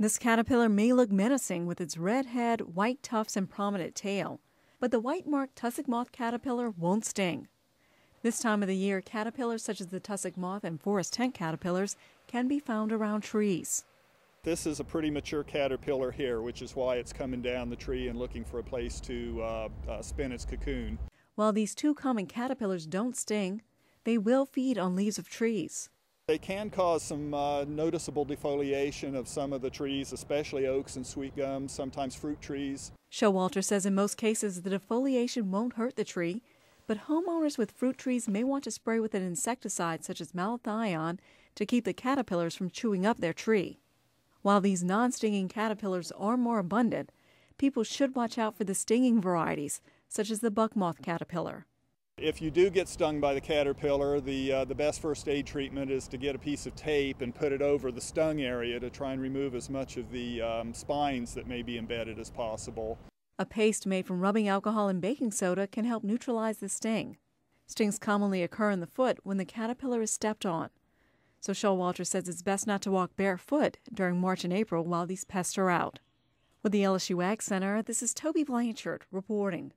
This caterpillar may look menacing with its red head, white tufts, and prominent tail, but the white marked tussock moth caterpillar won't sting. This time of the year, caterpillars such as the tussock moth and forest tent caterpillars can be found around trees. This is a pretty mature caterpillar here, which is why it's coming down the tree and looking for a place to uh, uh, spin its cocoon. While these two common caterpillars don't sting, they will feed on leaves of trees. They can cause some uh, noticeable defoliation of some of the trees, especially oaks and sweet gums, sometimes fruit trees. Showalter says in most cases the defoliation won't hurt the tree, but homeowners with fruit trees may want to spray with an insecticide such as malathion to keep the caterpillars from chewing up their tree. While these non stinging caterpillars are more abundant, people should watch out for the stinging varieties, such as the buckmoth caterpillar. If you do get stung by the caterpillar, the, uh, the best first aid treatment is to get a piece of tape and put it over the stung area to try and remove as much of the um, spines that may be embedded as possible. A paste made from rubbing alcohol and baking soda can help neutralize the sting. Stings commonly occur in the foot when the caterpillar is stepped on. So Walter says it's best not to walk barefoot during March and April while these pests are out. With the LSU Ag Center, this is Toby Blanchard reporting.